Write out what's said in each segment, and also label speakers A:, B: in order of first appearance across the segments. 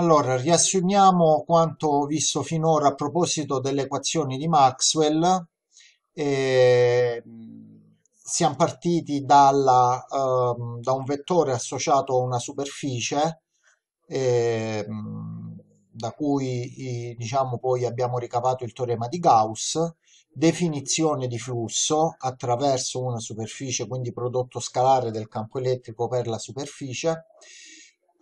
A: Allora, riassumiamo quanto visto finora a proposito delle equazioni di Maxwell. Eh, siamo partiti dalla, eh, da un vettore associato a una superficie, eh, da cui diciamo, poi abbiamo ricavato il teorema di Gauss, definizione di flusso attraverso una superficie, quindi prodotto scalare del campo elettrico per la superficie,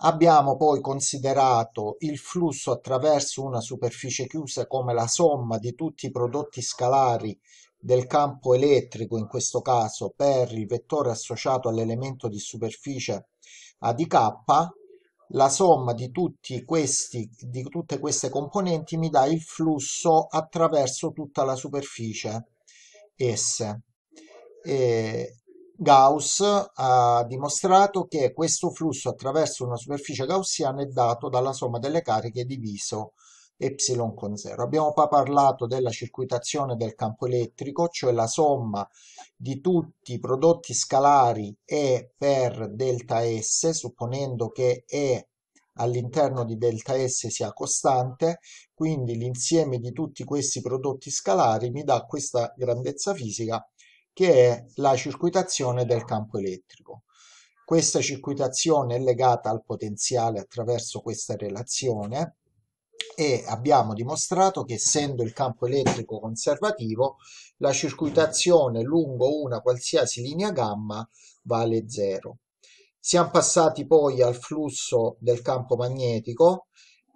A: Abbiamo poi considerato il flusso attraverso una superficie chiusa come la somma di tutti i prodotti scalari del campo elettrico, in questo caso per il vettore associato all'elemento di superficie A di K, la somma di, questi, di tutte queste componenti mi dà il flusso attraverso tutta la superficie S. E Gauss ha dimostrato che questo flusso attraverso una superficie gaussiana è dato dalla somma delle cariche diviso epsilon con 0. Abbiamo poi parlato della circuitazione del campo elettrico, cioè la somma di tutti i prodotti scalari E per delta S, supponendo che E all'interno di delta S sia costante, quindi l'insieme di tutti questi prodotti scalari mi dà questa grandezza fisica che è la circuitazione del campo elettrico. Questa circuitazione è legata al potenziale attraverso questa relazione e abbiamo dimostrato che essendo il campo elettrico conservativo la circuitazione lungo una qualsiasi linea gamma vale 0. Siamo passati poi al flusso del campo magnetico,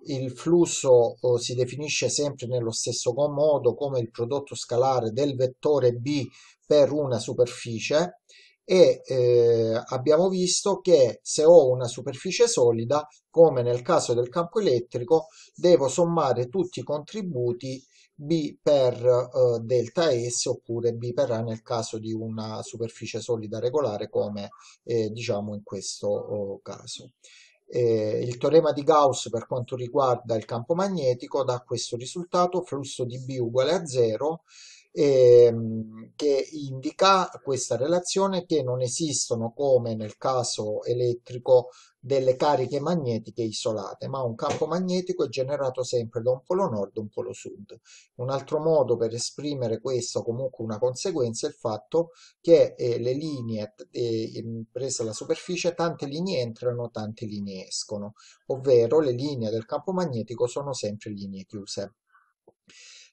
A: il flusso eh, si definisce sempre nello stesso modo come il prodotto scalare del vettore B per una superficie e eh, abbiamo visto che se ho una superficie solida, come nel caso del campo elettrico, devo sommare tutti i contributi B per eh, delta S oppure B per A nel caso di una superficie solida regolare come eh, diciamo in questo oh, caso. Eh, il teorema di Gauss per quanto riguarda il campo magnetico dà questo risultato, flusso di B uguale a 0, ehm, che indica questa relazione che non esistono come nel caso elettrico delle cariche magnetiche isolate, ma un campo magnetico è generato sempre da un polo nord e un polo sud. Un altro modo per esprimere questo, comunque una conseguenza, è il fatto che eh, le linee eh, prese alla superficie, tante linee entrano, tante linee escono, ovvero le linee del campo magnetico sono sempre linee chiuse.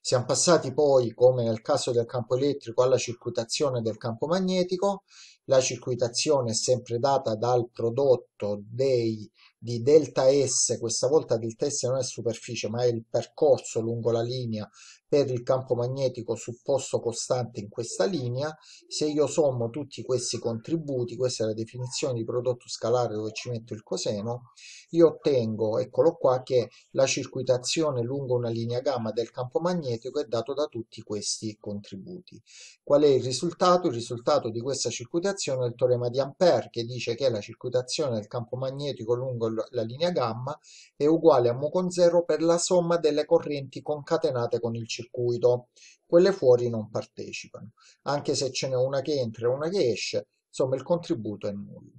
A: Siamo passati poi, come nel caso del campo elettrico, alla circuitazione del campo magnetico. La circuitazione è sempre data dal prodotto dei, di delta S, questa volta delta S non è superficie ma è il percorso lungo la linea per il campo magnetico supposto costante in questa linea, se io sommo tutti questi contributi, questa è la definizione di prodotto scalare dove ci metto il coseno, io ottengo, eccolo qua, che la circuitazione lungo una linea gamma del campo magnetico è dato da tutti questi contributi. Qual è il risultato? Il risultato di questa circuitazione è il teorema di Ampere che dice che la circuitazione del campo magnetico lungo la linea gamma è uguale a mu con 0 per la somma delle correnti concatenate con il circuito circuito, quelle fuori non partecipano, anche se ce n'è una che entra e una che esce, insomma il contributo è nullo.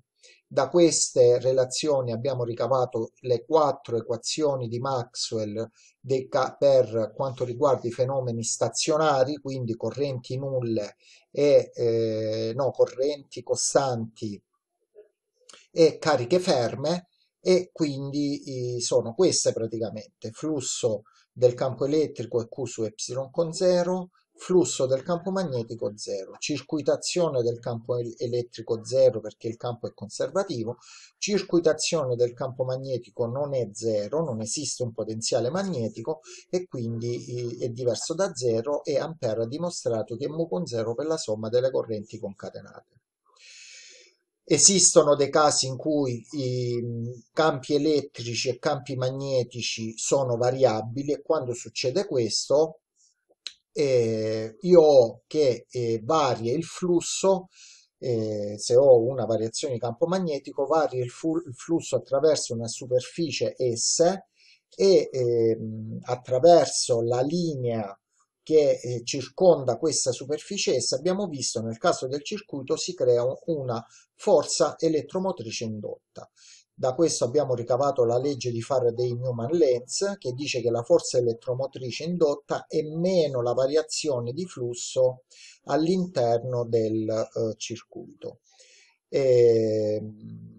A: Da queste relazioni abbiamo ricavato le quattro equazioni di Maxwell per quanto riguarda i fenomeni stazionari, quindi correnti nulle e eh, no, correnti costanti e cariche ferme e quindi sono queste praticamente flusso del campo elettrico è Q su Y con 0, flusso del campo magnetico 0, circuitazione del campo elettrico 0 perché il campo è conservativo, circuitazione del campo magnetico non è 0, non esiste un potenziale magnetico e quindi eh, è diverso da 0 e Ampere ha dimostrato che mu con 0 per la somma delle correnti concatenate. Esistono dei casi in cui i mm, campi elettrici e campi magnetici sono variabili e quando succede questo eh, io ho che eh, varia il flusso, eh, se ho una variazione di campo magnetico, varia il, il flusso attraverso una superficie S e ehm, attraverso la linea che eh, circonda questa superficie essa abbiamo visto nel caso del circuito si crea una forza elettromotrice indotta. Da questo abbiamo ricavato la legge di Faraday-Newman Lenz che dice che la forza elettromotrice indotta è meno la variazione di flusso all'interno del eh, circuito. E ehm,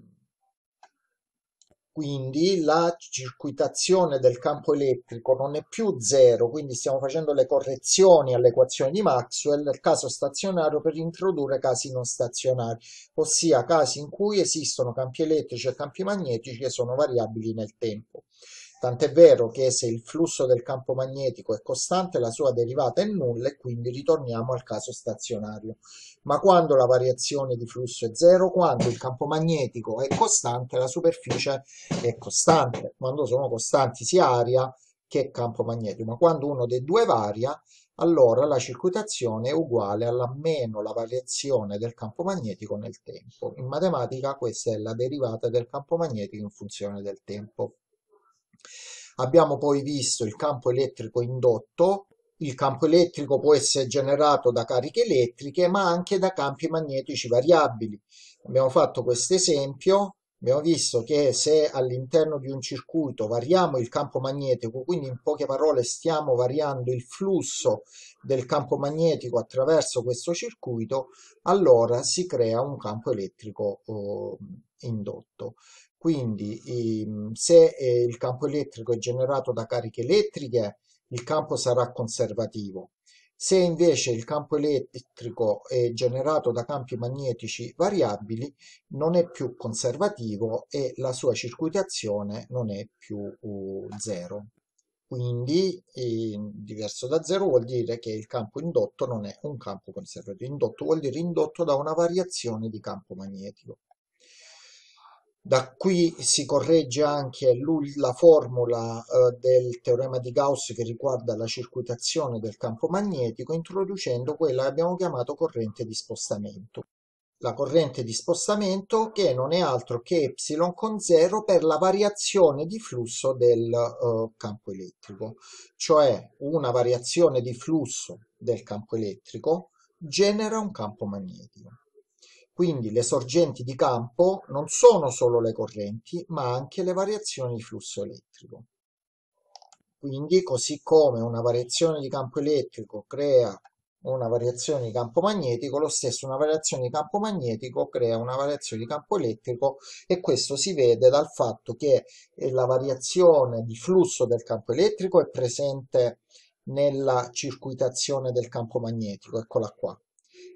A: quindi la circuitazione del campo elettrico non è più zero, quindi stiamo facendo le correzioni all'equazione di Maxwell nel caso stazionario per introdurre casi non stazionari, ossia casi in cui esistono campi elettrici e campi magnetici che sono variabili nel tempo. Tant'è vero che se il flusso del campo magnetico è costante la sua derivata è nulla e quindi ritorniamo al caso stazionario. Ma quando la variazione di flusso è zero, quando il campo magnetico è costante, la superficie è costante. Quando sono costanti sia aria che campo magnetico, ma quando uno dei due varia, allora la circuitazione è uguale alla meno la variazione del campo magnetico nel tempo. In matematica questa è la derivata del campo magnetico in funzione del tempo. Abbiamo poi visto il campo elettrico indotto. Il campo elettrico può essere generato da cariche elettriche, ma anche da campi magnetici variabili. Abbiamo fatto questo esempio Abbiamo visto che se all'interno di un circuito variamo il campo magnetico, quindi in poche parole stiamo variando il flusso del campo magnetico attraverso questo circuito, allora si crea un campo elettrico eh, indotto. Quindi ehm, se eh, il campo elettrico è generato da cariche elettriche, il campo sarà conservativo. Se invece il campo elettrico è generato da campi magnetici variabili, non è più conservativo e la sua circuitazione non è più zero. Quindi ehm, diverso da zero vuol dire che il campo indotto non è un campo conservativo. Indotto vuol dire indotto da una variazione di campo magnetico. Da qui si corregge anche la formula eh, del teorema di Gauss che riguarda la circuitazione del campo magnetico introducendo quella che abbiamo chiamato corrente di spostamento. La corrente di spostamento che non è altro che ε con 0 per la variazione di flusso del eh, campo elettrico, cioè una variazione di flusso del campo elettrico genera un campo magnetico. Quindi le sorgenti di campo non sono solo le correnti, ma anche le variazioni di flusso elettrico. Quindi, così come una variazione di campo elettrico crea una variazione di campo magnetico, lo stesso una variazione di campo magnetico crea una variazione di campo elettrico e questo si vede dal fatto che eh, la variazione di flusso del campo elettrico è presente nella circuitazione del campo magnetico, eccola qua,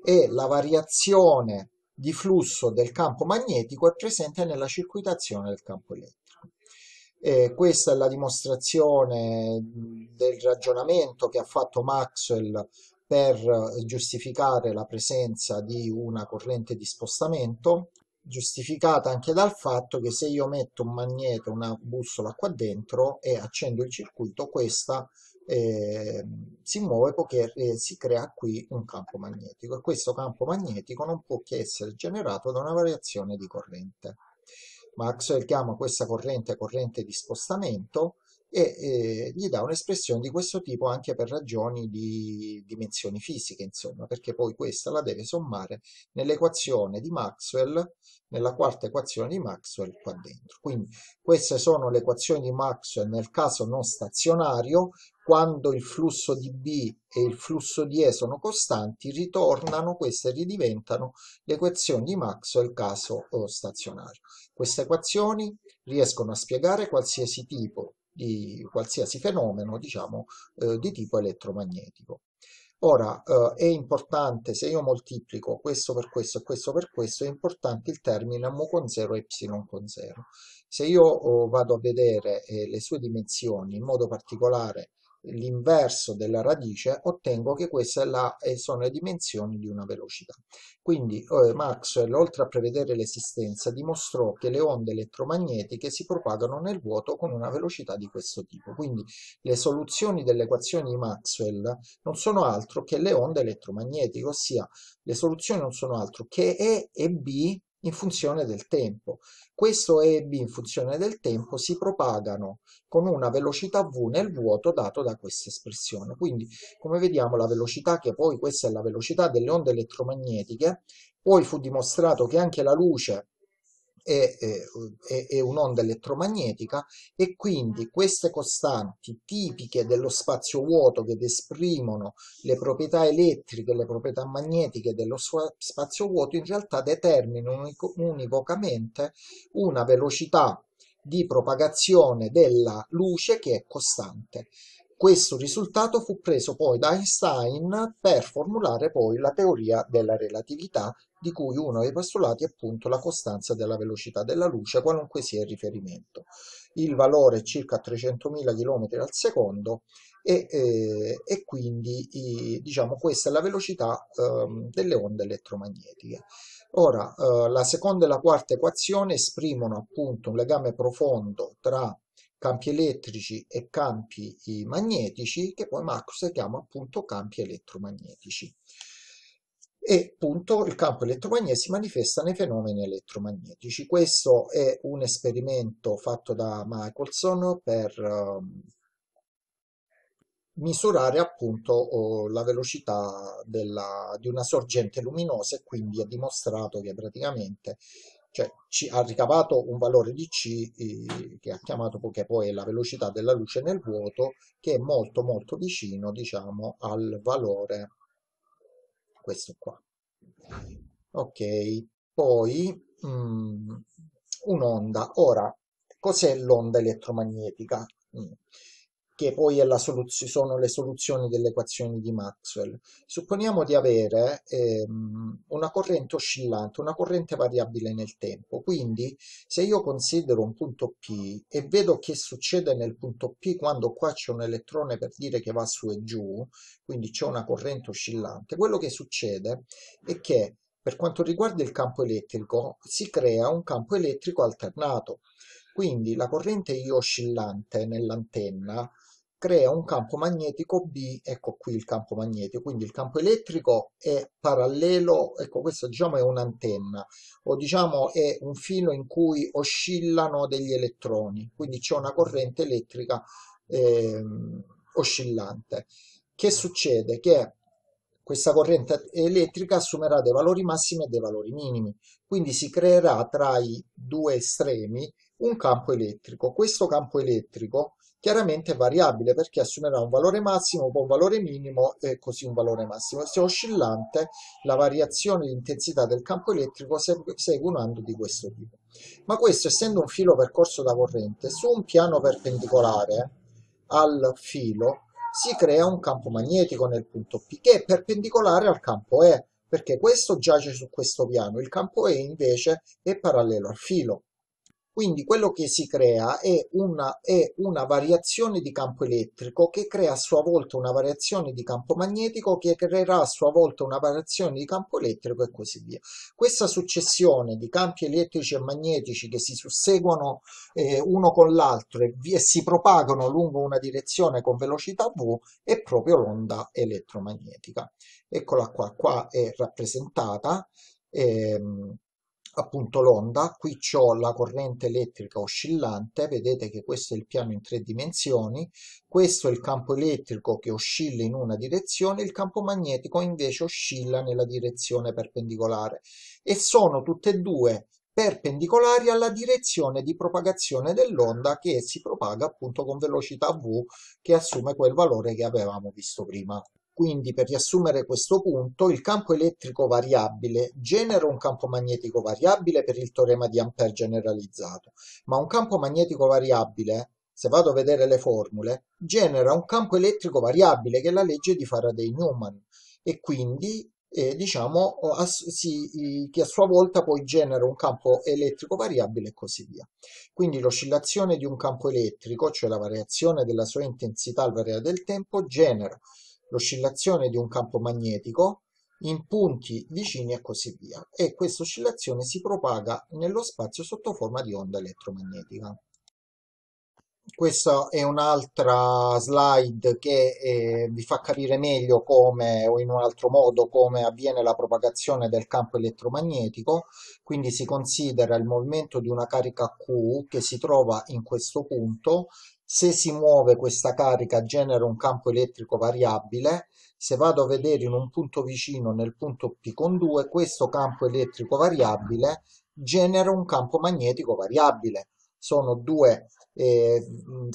A: e la variazione di flusso del campo magnetico è presente nella circuitazione del campo elettrico. E questa è la dimostrazione del ragionamento che ha fatto Maxwell per giustificare la presenza di una corrente di spostamento, giustificata anche dal fatto che se io metto un magneto, una bussola qua dentro e accendo il circuito, questa eh, si muove poiché eh, si crea qui un campo magnetico e questo campo magnetico non può che essere generato da una variazione di corrente. Maxwell chiama questa corrente corrente di spostamento e eh, gli dà un'espressione di questo tipo anche per ragioni di dimensioni fisiche, insomma, perché poi questa la deve sommare nell'equazione di Maxwell, nella quarta equazione di Maxwell qua dentro. Quindi queste sono le equazioni di Maxwell nel caso non stazionario, quando il flusso di B e il flusso di E sono costanti, ritornano queste ridiventano le equazioni di Maxwell caso eh, stazionario. Queste equazioni riescono a spiegare qualsiasi tipo di qualsiasi fenomeno, diciamo, eh, di tipo elettromagnetico. Ora, eh, è importante, se io moltiplico questo per questo e questo per questo, è importante il termine mu con 0 e y con 0. Se io oh, vado a vedere eh, le sue dimensioni, in modo particolare l'inverso della radice ottengo che queste eh, sono le dimensioni di una velocità. Quindi eh, Maxwell, oltre a prevedere l'esistenza, dimostrò che le onde elettromagnetiche si propagano nel vuoto con una velocità di questo tipo. Quindi le soluzioni delle equazioni di Maxwell non sono altro che le onde elettromagnetiche, ossia le soluzioni non sono altro che E e B in funzione del tempo. Questo E e B in funzione del tempo si propagano con una velocità V nel vuoto dato da questa espressione. Quindi, come vediamo, la velocità che poi questa è la velocità delle onde elettromagnetiche, poi fu dimostrato che anche la luce è, è, è un'onda elettromagnetica e quindi queste costanti tipiche dello spazio vuoto che esprimono le proprietà elettriche, le proprietà magnetiche dello spazio vuoto in realtà determinano univocamente una velocità di propagazione della luce che è costante. Questo risultato fu preso poi da Einstein per formulare poi la teoria della relatività, di cui uno dei postulati è appunto la costanza della velocità della luce, qualunque sia il riferimento. Il valore è circa 300.000 km al secondo e, eh, e quindi i, diciamo, questa è la velocità eh, delle onde elettromagnetiche. Ora, eh, la seconda e la quarta equazione esprimono appunto un legame profondo tra campi elettrici e campi magnetici, che poi Marx chiama appunto campi elettromagnetici. E appunto il campo elettromagnetico si manifesta nei fenomeni elettromagnetici. Questo è un esperimento fatto da Michelson per um, misurare appunto oh, la velocità della, di una sorgente luminosa e quindi ha dimostrato che praticamente cioè C ha ricavato un valore di C eh, che ha chiamato che poi è la velocità della luce nel vuoto che è molto molto vicino diciamo al valore questo qua ok poi mm, un'onda ora cos'è l'onda elettromagnetica mm che poi soluz- sono le soluzioni delle equazioni di Maxwell. Supponiamo di avere ehm, una corrente oscillante, una corrente variabile nel tempo, quindi se io considero un punto P e vedo che succede nel punto P quando qua c'è un elettrone per dire che va su e giù, quindi c'è una corrente oscillante, quello che succede è che per quanto riguarda il campo elettrico, si crea un campo elettrico alternato, quindi la corrente I oscillante nell'antenna crea un campo magnetico B, ecco qui il campo magnetico, quindi il campo elettrico è parallelo, ecco questo diciamo è un'antenna, o diciamo è un filo in cui oscillano degli elettroni, quindi c'è una corrente elettrica eh, oscillante. Che succede? Che questa corrente elettrica assumerà dei valori massimi e dei valori minimi, quindi si creerà tra i due estremi un campo elettrico. Questo campo elettrico chiaramente è variabile perché assumerà un valore massimo, poi un valore minimo e così un valore massimo. Se oscillante, la variazione di intensità del campo elettrico segue un ando di questo tipo. Ma questo, essendo un filo percorso da corrente, su un piano perpendicolare al filo, si crea un campo magnetico nel punto P che è perpendicolare al campo E, perché questo giace su questo piano, il campo E invece è parallelo al filo. Quindi quello che si crea è una, è una, variazione di campo elettrico che crea a sua volta una variazione di campo magnetico che creerà a sua volta una variazione di campo elettrico e così via. Questa successione di campi elettrici e magnetici che si susseguono eh, uno con l'altro e, e si propagano lungo una direzione con velocità v è proprio l'onda elettromagnetica. Eccola qua, qua è rappresentata. Ehm, appunto l'onda, qui ho la corrente elettrica oscillante, vedete che questo è il piano in tre dimensioni, questo è il campo elettrico che oscilla in una direzione, il campo magnetico invece oscilla nella direzione perpendicolare e sono tutte e due perpendicolari alla direzione di propagazione dell'onda che si propaga appunto con velocità v che assume quel valore che avevamo visto prima. Quindi, per riassumere questo punto, il campo elettrico variabile genera un campo magnetico variabile per il teorema di Ampere generalizzato, ma un campo magnetico variabile, se vado a vedere le formule, genera un campo elettrico variabile che è la legge di Faraday-Newman e quindi eh, diciamo a, si, che a sua volta poi genera un campo elettrico variabile e così via. Quindi l'oscillazione di un campo elettrico, cioè la variazione della sua intensità al variare del tempo, genera l'oscillazione di un campo magnetico in punti vicini e così via e questa oscillazione si propaga nello spazio sotto forma di onda elettromagnetica. Questa è un'altra slide che eh, vi fa capire meglio come o in un altro modo come avviene la propagazione del campo elettromagnetico, quindi si considera il movimento di una carica Q che si trova in questo punto se si muove questa carica genera un campo elettrico variabile, se vado a vedere in un punto vicino nel punto P con 2, questo campo elettrico variabile genera un campo magnetico variabile. Sono due Mm,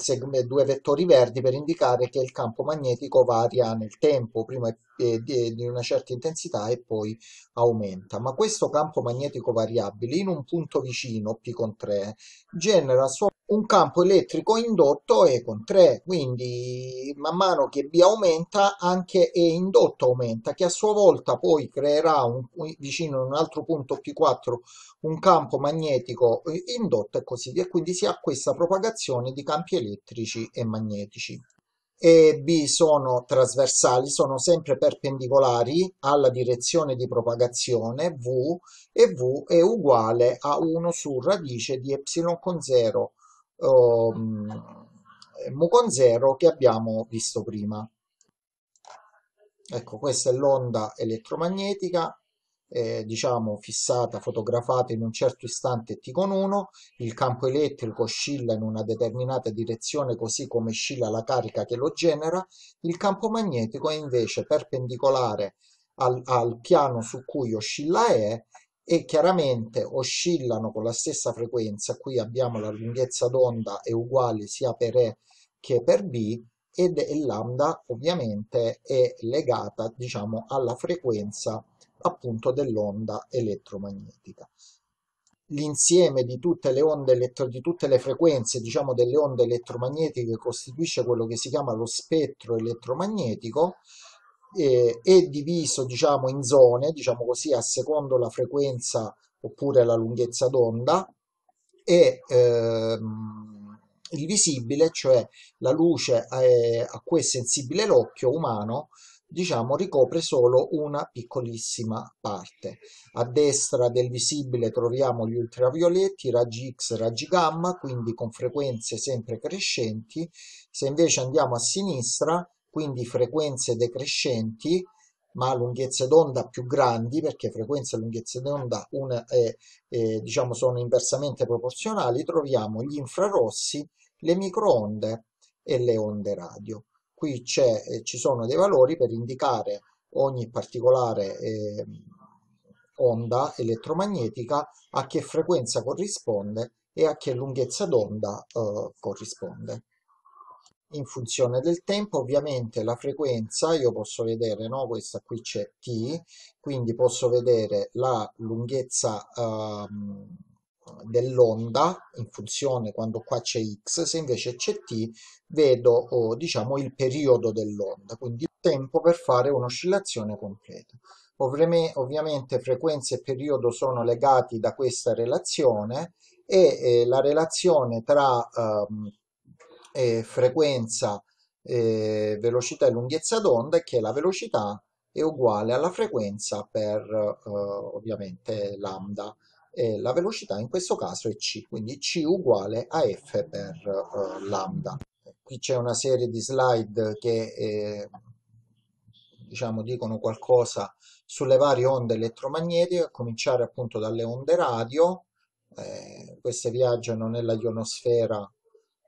A: due vettori verdi per indicare che il campo magnetico varia nel tempo, prima di una certa intensità e poi aumenta. Ma questo campo magnetico variabile in un punto vicino, P con 3, genera un campo elettrico indotto E con 3, quindi man mano che B aumenta anche E indotto aumenta, che a sua volta poi creerà un, vicino a un altro punto P4 un campo magnetico eh, indotto e così via, quindi si ha questa propagazione propagazione di campi elettrici e magnetici. E B sono trasversali, sono sempre perpendicolari alla direzione di propagazione V e V è uguale a 1 su radice di ε con 0 um, ehm, mu con 0 che abbiamo visto prima. Ecco, questa è l'onda elettromagnetica eh, diciamo fissata, fotografata in un certo istante t con 1, il campo elettrico oscilla in una determinata direzione così come oscilla la carica che lo genera, il campo magnetico è invece perpendicolare al, al piano su cui oscilla E e chiaramente oscillano con la stessa frequenza, qui abbiamo la lunghezza d'onda è uguale sia per E che per B, ed e lambda ovviamente è legata diciamo alla frequenza appunto dell'onda elettromagnetica. L'insieme di tutte le onde elettro, di tutte le frequenze, diciamo, delle onde elettromagnetiche costituisce quello che si chiama lo spettro elettromagnetico eh, è diviso, diciamo, in zone, diciamo così, a secondo la frequenza oppure la lunghezza d'onda e ehm, il visibile, cioè la luce eh, a cui è sensibile l'occhio umano, diciamo, ricopre solo una piccolissima parte. A destra del visibile troviamo gli ultravioletti, raggi X, raggi gamma, quindi con frequenze sempre crescenti. Se invece andiamo a sinistra, quindi frequenze decrescenti, ma lunghezze d'onda più grandi, perché frequenze e lunghezze d'onda eh, diciamo sono inversamente proporzionali, troviamo gli infrarossi, le microonde e le onde radio qui eh, ci sono dei valori per indicare ogni particolare eh, onda elettromagnetica a che frequenza corrisponde e a che lunghezza d'onda eh, corrisponde. In funzione del tempo ovviamente la frequenza io posso vedere, no? questa qui c'è t, quindi posso vedere la lunghezza eh, dell'onda in funzione quando qua c'è x, se invece c'è t vedo oh, diciamo il periodo dell'onda, quindi il tempo per fare un'oscillazione completa. Ovviamente frequenza e periodo sono legati da questa relazione e eh, la relazione tra ehm, eh, frequenza, eh, velocità e lunghezza d'onda è che la velocità è uguale alla frequenza per eh, ovviamente lambda e la velocità in questo caso è c, quindi c uguale a f per eh, lambda. Qui c'è una serie di slide che eh, diciamo dicono qualcosa sulle varie onde elettromagnetiche, a cominciare appunto dalle onde radio, eh, queste viaggiano nella ionosfera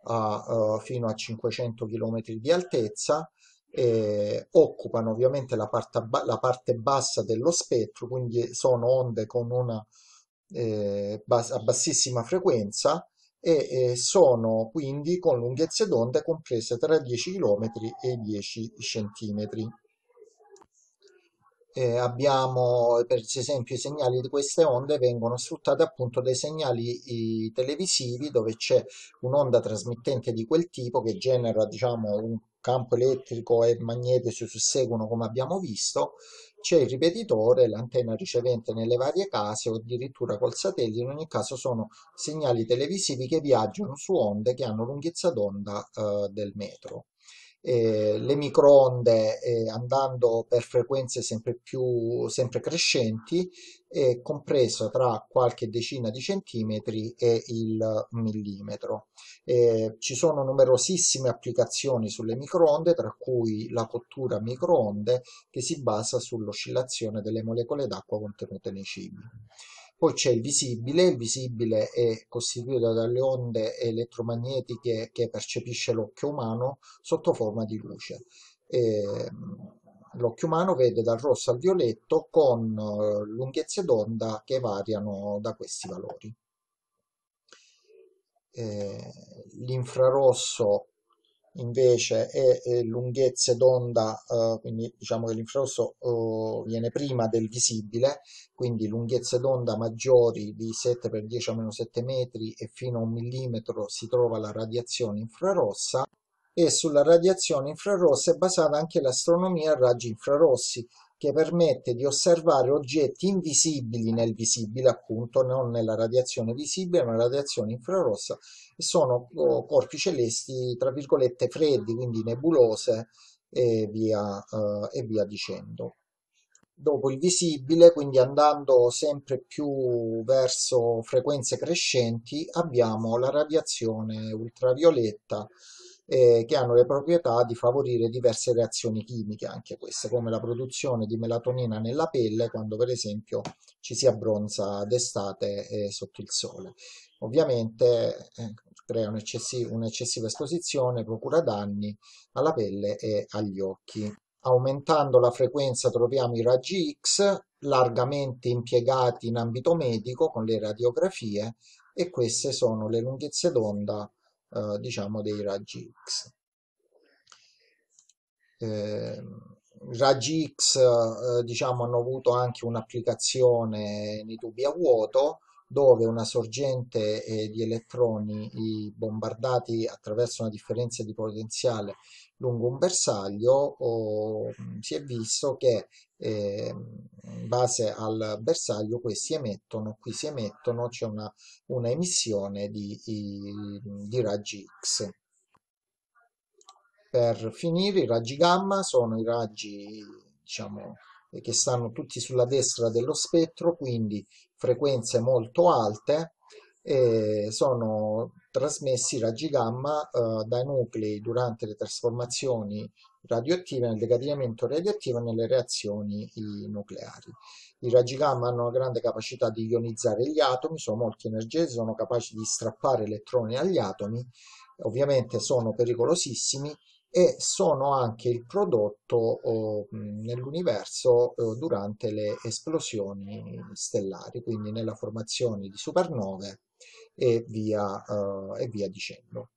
A: a, uh, fino a 500 km di altezza, eh, occupano ovviamente la parte, la parte, bassa dello spettro, quindi sono onde con una eh, bas a bassissima frequenza e eh, sono quindi con lunghezze d'onda comprese tra i 10 km e i 10 cm eh, abbiamo per esempio i segnali di queste onde vengono sfruttati appunto dai segnali televisivi dove c'è un'onda trasmittente di quel tipo che genera diciamo un campo elettrico e magnetico si susseguono come abbiamo visto c'è il ripetitore, l'antenna ricevente nelle varie case o addirittura col satellite, in ogni caso sono segnali televisivi che viaggiano su onde che hanno lunghezza d'onda eh, del metro eh, le microonde eh, andando per frequenze sempre più sempre crescenti eh, compreso tra qualche decina di centimetri e il millimetro ci sono numerosissime applicazioni sulle microonde tra cui la cottura microonde che si basa sull'oscillazione delle molecole d'acqua contenute nei cibi poi c'è il visibile, il visibile è costituito dalle onde elettromagnetiche che percepisce l'occhio umano sotto forma di luce. Ehm, l'occhio umano vede dal rosso al violetto con eh, lunghezze d'onda che variano da questi valori. Ehm, l'infrarosso invece è, è lunghezze d'onda, eh, quindi diciamo che l'infrarosso eh, viene prima del visibile, quindi lunghezze d'onda maggiori di 7 x 10 a meno 7 metri e fino a un millimetro si trova la radiazione infrarossa e sulla radiazione infrarossa è basata anche l'astronomia a raggi infrarossi, che permette di osservare oggetti invisibili nel visibile, appunto, non nella radiazione visibile, ma nella radiazione infrarossa, e sono oh, corpi celesti, tra virgolette, freddi, quindi nebulose, e via, eh, e via dicendo. Dopo il visibile, quindi andando sempre più verso frequenze crescenti, abbiamo la radiazione ultravioletta, eh, che hanno le proprietà di favorire diverse reazioni chimiche, anche queste, come la produzione di melatonina nella pelle quando per esempio ci si abbronza d'estate eh, sotto il sole. Ovviamente eh, crea un'eccessiva un esposizione, procura danni alla pelle e agli occhi. Aumentando la frequenza troviamo i raggi X, largamente impiegati in ambito medico con le radiografie, e queste sono le lunghezze d'onda eh, diciamo dei raggi X. Eh, raggi X eh, diciamo hanno avuto anche un'applicazione nei tubi a vuoto dove una sorgente eh, di elettroni bombardati attraverso una differenza di potenziale lungo un bersaglio oh, si è visto che eh, in base al bersaglio questi emettono, qui si emettono, c'è una, una, emissione di, di raggi X. Per finire i raggi gamma sono i raggi diciamo che stanno tutti sulla destra dello spettro, quindi frequenze molto alte, sono trasmessi raggi gamma eh, dai nuclei durante le trasformazioni radioattive nel decadimento radioattivo e nelle reazioni nucleari. I raggi gamma hanno una grande capacità di ionizzare gli atomi, sono molto energetici, sono capaci di strappare elettroni agli atomi, ovviamente sono pericolosissimi e sono anche il prodotto oh, nell'universo oh, durante le esplosioni stellari, quindi nella formazione di supernove e via, eh, e via dicendo.